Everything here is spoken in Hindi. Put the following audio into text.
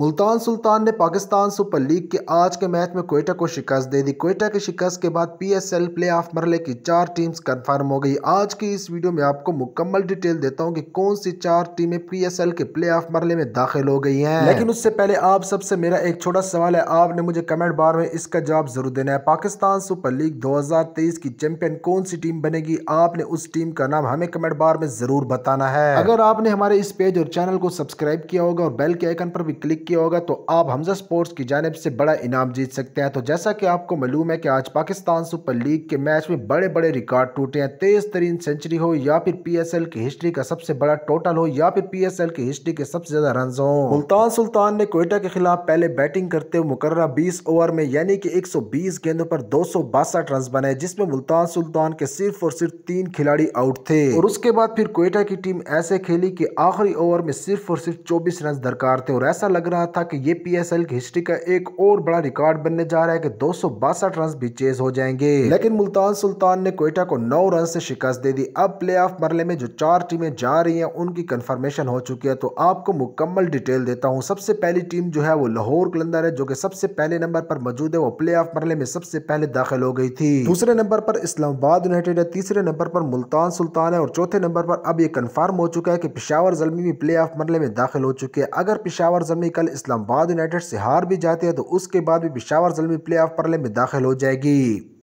मुल्तान सुल्तान ने पाकिस्तान सुपर लीग के आज के मैच में कोयटा को शिकस्त दे दी कोयटा की शिकस्त के बाद पीएसएल प्लेऑफ मरले की चार टीम्स कंफर्म हो गई आज की इस वीडियो में आपको मुकम्मल डिटेल देता हूं कि कौन सी चार टीमें पीएसएल के प्लेऑफ मरले में दाखिल हो गई हैं लेकिन उससे पहले आप सबसे मेरा एक छोटा सवाल है आपने मुझे कमेंट बार में इसका जवाब जरूर देना है पाकिस्तान सुपर लीग दो की चैंपियन कौन सी टीम बनेगी आपने उस टीम का नाम हमें कमेंट बार में जरूर बताना है अगर आपने हमारे इस पेज और चैनल को सब्सक्राइब किया होगा और बेल के आइकन पर भी क्लिक किया होगा तो आप हमजा स्पोर्ट्स की जानब से बड़ा इनाम जीत सकते हैं तो जैसा कि आपको मालूम है कि आज पाकिस्तान सुपर लीग के मैच में बड़े बड़े रिकॉर्ड टूटे हैं तेज तरीन सेंचुरी हो या फिर पी की हिस्ट्री का सबसे बड़ा टोटल हो या फिर पी की हिस्ट्री के सबसे ज्यादा रन हो मुल्तान सुल्तान ने कोयटा के खिलाफ पहले बैटिंग करते हुए मुकर्र बीस ओवर में यानी कि एक गेंदों पर दो रन बनाए जिसमें मुल्तान सुल्तान के सिर्फ और सिर्फ तीन खिलाड़ी आउट थे और उसके बाद फिर कोयटा की टीम ऐसे खेली कि आखिरी ओवर में सिर्फ और सिर्फ चौबीस रन दरकार थे और ऐसा लग रहा रहा था कि ये पीएसएल की हिस्ट्री का एक और बड़ा रिकॉर्ड बनने जा रहा है कि दो रन भी चेज हो जाएंगे लेकिन मुल्तान सुल्तान ने कोयटा को नौ रन से शिकस्त दे दी अब प्ले मरले में जो चार टीमें जा रही है उनकी कंफर्मेशन हो चुकी है तो आपको मुकम्मल डिटेल देता हूँ सबसे पहली टीम जो है वो लाहौर कलंदर है जो की सबसे पहले नंबर पर मौजूद है वो प्ले मरले में सबसे पहले दाखिल हो गई थी दूसरे नंबर पर इस्लामाबाद यूनाइटेड है तीसरे नंबर पर मुल्तान सुल्तान है और चौथे नंबर पर अब ये कन्फर्म हो चुका है कि पिशावर जलमी भी प्ले ऑफ मरले में दाखिल हो चुके हैं अगर पिशावर जलमी कल इस्लामाबाद यूनाइटेड से हार भी जाती है तो उसके बाद भी पिशावर जलमी प्ले ऑफ पर्ले में दाखिल हो जाएगी